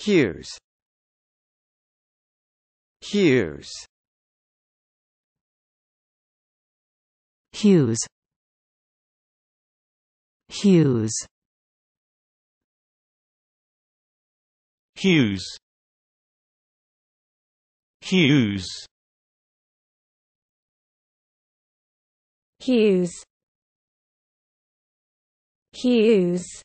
Hughes Hughes Hughes Hughes Hughes Hughes Hughes Hughes